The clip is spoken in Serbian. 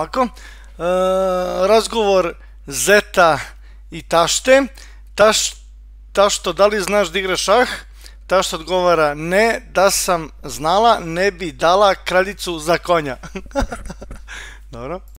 ovako. E, razgovor Zeta i Tašte. Taš, tašto, da li znaš da igra šah? Tašto odgovara, ne, da sam znala, ne bi dala kraljicu za konja. Dobro.